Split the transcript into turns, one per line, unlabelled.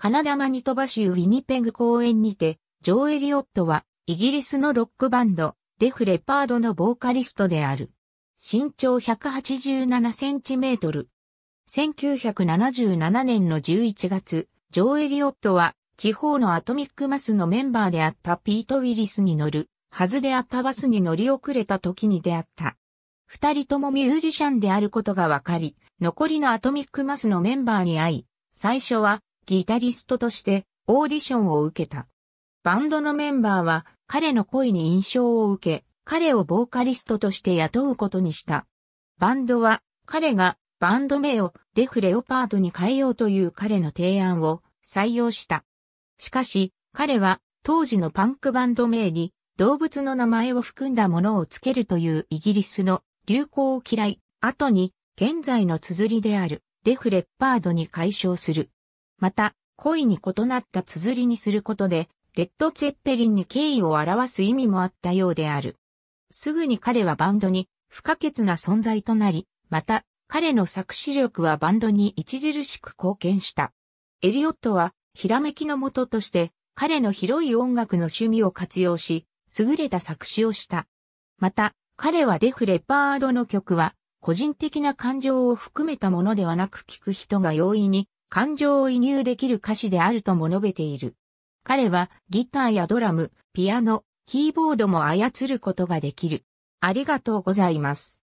カナダマニトバ州ウィニペグ公園にて、ジョー・エリオットは、イギリスのロックバンド、デフレパードのボーカリストである。身長187センチメートル。1977年の11月、ジョー・エリオットは、地方のアトミックマスのメンバーであったピート・ウィリスに乗る、はずであったバスに乗り遅れた時に出会った。二人ともミュージシャンであることが分かり、残りのアトミックマスのメンバーに会い、最初はギタリストとしてオーディションを受けた。バンドのメンバーは彼の恋に印象を受け、彼をボーカリストとして雇うことにした。バンドは彼がバンド名をデフレオパードに変えようという彼の提案を採用した。しかし彼は当時のパンクバンド名に動物の名前を含んだものをつけるというイギリスの流行を嫌い、後に現在の綴りであるデフレッパードに解消する。また、故意に異なった綴りにすることで、レッド・ツェッペリンに敬意を表す意味もあったようである。すぐに彼はバンドに不可欠な存在となり、また、彼の作詞力はバンドに著しく貢献した。エリオットは、ひらめきのもととして、彼の広い音楽の趣味を活用し、優れた作詞をした。また、彼はデフレパードの曲は、個人的な感情を含めたものではなく聴く人が容易に感情を移入できる歌詞であるとも述べている。彼はギターやドラム、ピアノ、キーボードも操ることができる。ありがとうございます。